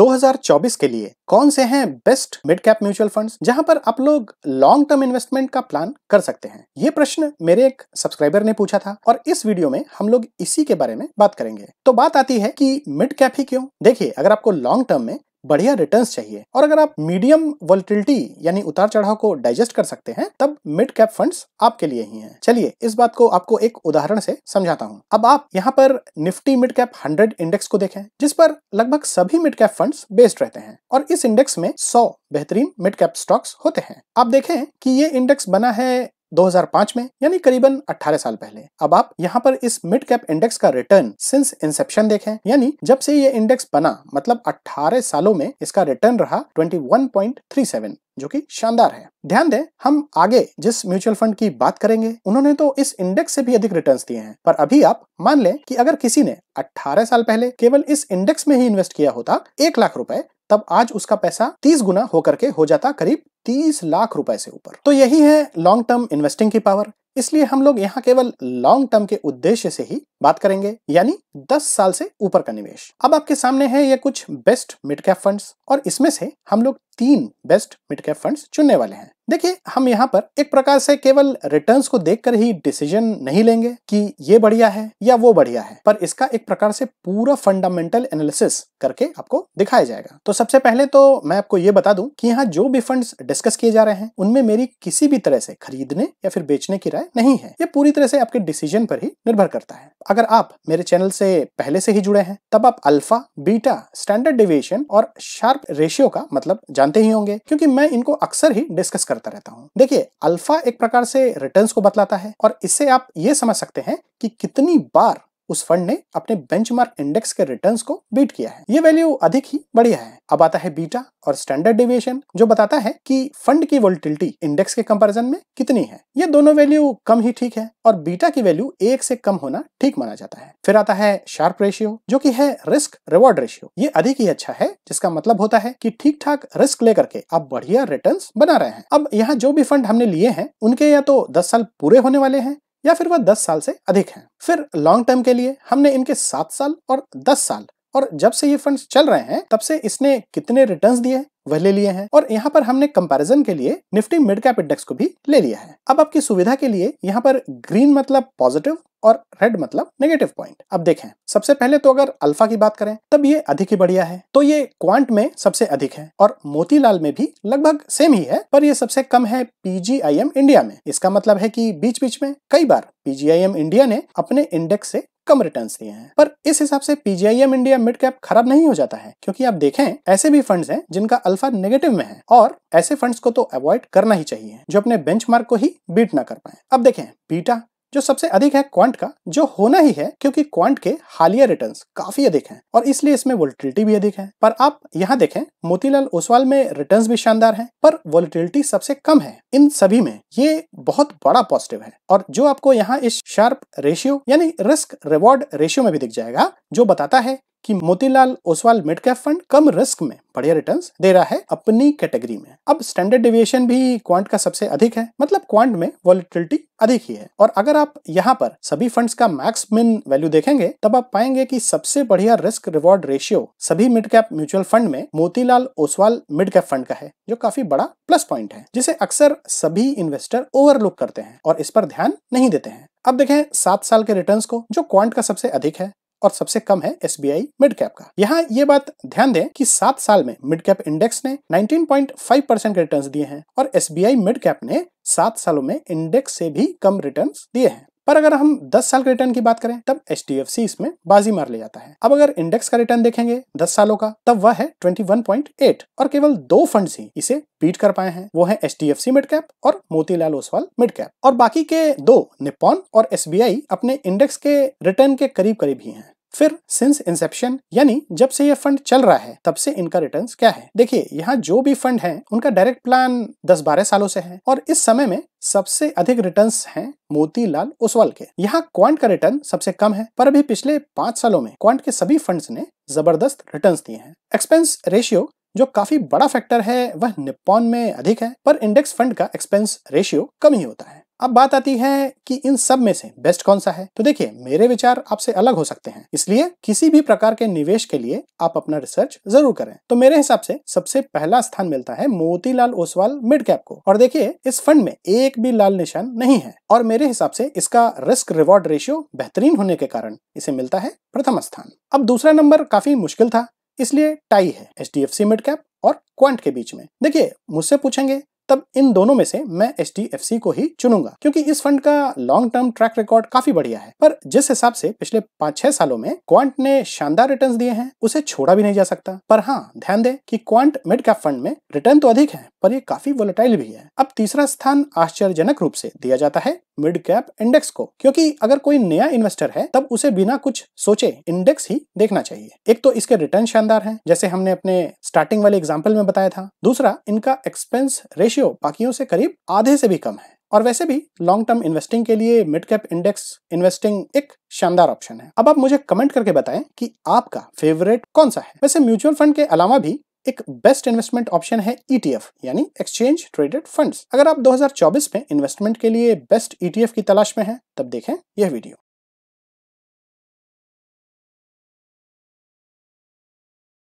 2024 के लिए कौन से हैं best mid cap mutual funds जहां पर आप लोग लॉन्ग टर्म इन्वेस्टमेंट का प्लान कर सकते हैं ये प्रश्न मेरे एक सब्सक्राइबर ने पूछा था और इस वीडियो में हम लोग इसी के बारे में बात करेंगे तो बात आती है कि मिड कैप ही क्यों देखिए अगर आपको लॉन्ग टर्म में बढ़िया रिटर्न्स चाहिए और अगर आप मीडियम वॉलिटिलिटी यानी उतार चढ़ाव को डाइजेस्ट कर सकते हैं तब मिड कैप फंड्स आपके लिए ही हैं चलिए इस बात को आपको एक उदाहरण से समझाता हूँ अब आप यहाँ पर Nifty mid cap hundred index को देखें जिस पर लगभग सभी मिड कैप फंड बेस्ड रहते हैं और इस इंडेक्स में सौ बेहतरीन मिड कैप स्टॉक्स होते हैं आप देखें कि ये इंडेक्स बना है 2005 में यानी करीबन 18 साल पहले अब आप यहाँ पर इस मिड कैप इंडेक्स का रिटर्न सिंस इंसेप्शन देखें यानी जब से ये इंडेक्स बना मतलब 18 सालों में इसका रिटर्न रहा 21.37 जो कि शानदार है ध्यान दें हम आगे जिस म्यूचुअल फंड की बात करेंगे उन्होंने तो इस इंडेक्स से भी अधिक रिटर्न्स दिए हैं पर अभी आप मान लें कि अगर किसी ने 18 साल पहले केवल इस इंडेक्स में ही इन्वेस्ट किया होता एक लाख रुपए तब आज उसका पैसा तीस गुना होकर के हो जाता करीब तीस लाख रुपए से ऊपर तो यही है लॉन्ग टर्म इन्वेस्टिंग की पावर इसलिए हम लोग यहाँ केवल लॉन्ग टर्म के उद्देश्य से ही बात करेंगे यानी 10 साल से ऊपर का निवेश अब आपके सामने है ये कुछ बेस्ट मिड कैप फंड और इसमें से हम लोग तीन बेस्ट मिड कैप फंड चुनने वाले हैं देखिए हम यहाँ पर एक प्रकार से केवल रिटर्न्स को देखकर ही डिसीजन नहीं लेंगे कि ये बढ़िया है या वो बढ़िया है पर इसका एक प्रकार से पूरा फंडामेंटल एनालिसिस करके आपको दिखाया जाएगा तो सबसे पहले तो मैं आपको ये बता दूं कि यहाँ जो भी फंड्स डिस्कस किए जा रहे हैं उनमें मेरी किसी भी तरह से खरीदने या फिर बेचने की राय है नहीं है ये पूरी तरह से आपके डिसीजन पर ही निर्भर करता है अगर आप मेरे चैनल से पहले से ही जुड़े हैं तब आप अल्फा बीटा स्टैंडर्ड डिविएशन और शार्प रेशियो का मतलब जानते ही होंगे क्योंकि मैं इनको अक्सर ही डिस्कस करता रहता हूँ देखिए अल्फा एक प्रकार से रिटर्न को बतलाता है और इससे आप ये समझ सकते हैं कि कितनी बार उस फंड ने अपने बेंचमार्क इंडेक्स के रिटर्न को बीट किया है ये वैल्यू अधिक ही बढ़िया है अब आता है बीटा और स्टैंडर्ड डेविएशन जो बताता है कि फंड की वोल्टिलिटी इंडेक्स के कंपैरिजन में कितनी है ये दोनों वैल्यू कम ही ठीक है और बीटा की वैल्यू एक से कम होना ठीक माना जाता है फिर आता है शार्प रेशियो जो की है रिस्क रिवॉर्ड रेशियो ये अधिक ही अच्छा है जिसका मतलब होता है की ठीक ठाक रिस्क लेकर के आप बढ़िया रिटर्न बना रहे हैं अब यहाँ जो भी फंड हमने लिए हैं उनके या तो दस साल पूरे होने वाले हैं या फिर वह 10 साल से अधिक हैं फिर लॉन्ग टर्म के लिए हमने इनके सात साल और दस साल और जब से ये फंड्स चल रहे हैं तब से इसने कितने रिटर्न्स दिए वह ले लिए हैं और यहाँ पर हमने कंपैरिजन के लिए निफ्टी मिड कैप इंडेक्स को भी ले लिया है अब आपकी सुविधा के लिए यहाँ पर ग्रीन मतलब पॉजिटिव और रेड मतलब नेगेटिव पॉइंट अब देखें सबसे पहले तो अगर अल्फा की बात करें तब ये अधिक ही बढ़िया है तो ये क्वांट में सबसे अधिक है और मोतीलाल में भी लगभग सेम ही है पर ये सबसे कम है पीजीआईएम इंडिया में इसका मतलब है कि बीच बीच में कई बार पीजीआईएम इंडिया ने अपने इंडेक्स से कम रिटर्न दिए हैं पर इस हिसाब से पीजीआईएम इंडिया मिड कैप खराब नहीं हो जाता है क्योंकि आप देखें ऐसे भी फंड्स हैं जिनका अल्फा नेगेटिव में है और ऐसे फंड्स को तो अवॉइड करना ही चाहिए जो अपने बेंचमार्क को ही बीट ना कर पाए अब देखें बीटा जो सबसे अधिक है क्वांट का जो होना ही है क्योंकि क्वांट के हालिया रिटर्न्स काफी अधिक हैं और इसलिए इसमें वोलेटिलिटी भी अधिक है पर आप यहाँ देखें मोतीलाल ओसवाल में रिटर्न्स भी शानदार हैं पर वोलेटिलिटी सबसे कम है इन सभी में ये बहुत बड़ा पॉजिटिव है और जो आपको यहाँ इस शार्प रेशियो यानी रिस्क रिवॉर्ड रेशियो में भी दिख जाएगा जो बताता है कि Motilal Oswal mid cap fund कम रिस्क में बढ़िया रिटर्न्स दे रहा है अपनी कैटेगरी में अब स्टैंडर्ड डिविएशन भी क्वांट का सबसे अधिक है मतलब क्वांट में वॉलिटिलिटी अधिक ही है और अगर आप यहाँ पर सभी फंड्स का मैक्स मिन वैल्यू देखेंगे तब आप पाएंगे कि सबसे बढ़िया रिस्क रिवॉर्ड रेशियो सभी मिड कैप म्यूचुअल फंड में Motilal Oswal mid cap fund का है जो काफी बड़ा प्लस पॉइंट है जिसे अक्सर सभी इन्वेस्टर ओवरलुक करते हैं और इस पर ध्यान नहीं देते हैं अब देखें सात साल के रिटर्न्स को जो क्वांट का सबसे अधिक है और सबसे कम है एस मिड कैप का यहाँ ये बात ध्यान दें कि सात साल में मिड कैप इंडेक्स ने 19.5 परसेंट के रिटर्न दिए हैं और एस मिड कैप ने सात सालों में इंडेक्स से भी कम रिटर्न दिए हैं पर अगर हम 10 साल के रिटर्न की बात करें तब एच इसमें बाजी मार ले जाता है अब अगर इंडेक्स का रिटर्न देखेंगे 10 सालों का तब वह है 21.8 और केवल दो फंड ही इसे बीट कर पाए हैं वो है H D F C mid cap और मोतीलाल ओसवाल मिड कैप और बाकी के दो निपॉन और एस अपने इंडेक्स के रिटर्न के करीब करीब ही है फिर सिंस इंसेप्शन यानी जब से ये फंड चल रहा है तब से इनका रिटर्न क्या है देखिए यहाँ जो भी फंड है उनका डायरेक्ट प्लान 10-12 सालों से है और इस समय में सबसे अधिक रिटर्न हैं मोतीलाल ओसवाल के यहाँ क्वांट का रिटर्न सबसे कम है पर अभी पिछले पांच सालों में क्वांट के सभी फंड्स ने जबरदस्त रिटर्न्स दिए हैं एक्सपेंस रेशियो जो काफी बड़ा फैक्टर है वह निपॉन में अधिक है पर इंडेक्स फंड का एक्सपेंस रेशियो कम ही होता है अब बात आती है कि इन सब में से बेस्ट कौन सा है तो देखिए मेरे विचार आपसे अलग हो सकते हैं इसलिए किसी भी प्रकार के निवेश के लिए आप अपना रिसर्च जरूर करें तो मेरे हिसाब से सबसे पहला स्थान मिलता है मोतीलाल ओसवाल मिड कैप को और देखिए इस फंड में एक भी लाल निशान नहीं है और मेरे हिसाब से इसका रिस्क रिवॉर्ड रेशियो बेहतरीन होने के कारण इसे मिलता है प्रथम स्थान अब दूसरा नंबर काफी मुश्किल था इसलिए टाई है H D F C mid cap और क्वांट के बीच में देखिए मुझसे पूछेंगे तब इन दोनों में से मैं एच डी एफ सी को ही चुनूंगा क्योंकि इस फंड का लॉन्ग टर्म ट्रैक रिकॉर्ड काफी बढ़िया है पर जिस हिसाब से पिछले पांच छह सालों में क्वांट ने शानदार रिटर्न दिए हैं उसे छोड़ा भी नहीं जा सकता पर हाँ ध्यान दें कि क्वांट मिड कैप फंड में रिटर्न तो अधिक है पर ये काफी वोलेटाइल भी है अब तीसरा स्थान आश्चर्यजनक रूप से दिया जाता है मिड कैप इंडेक्स को क्योंकि अगर कोई नया इन्वेस्टर है तब उसे बिना कुछ सोचे इंडेक्स ही देखना चाहिए एक तो इसके रिटर्न शानदार है जैसे हमने अपने स्टार्टिंग वाले एग्जाम्पल में बताया था दूसरा इनका एक्सपेंस रेशियो बाकियों से करीब आधे से भी कम है और वैसे भी लॉन्ग टर्म इन्वेस्टिंग के लिए मिड कैप इंडेक्स इन्वेस्टिंग एक शानदार ऑप्शन है अब आप मुझे कमेंट करके बताएं कि आपका फेवरेट कौन सा है वैसे म्यूचुअल फंड के अलावा भी एक बेस्ट इन्वेस्टमेंट ऑप्शन है ईटीएफ e यानी एक्सचेंज ट्रेडेड फंड्स अगर आप 2024 में इन्वेस्टमेंट के लिए बेस्ट ईटीएफ e की तलाश में हैं तब देखें यह वीडियो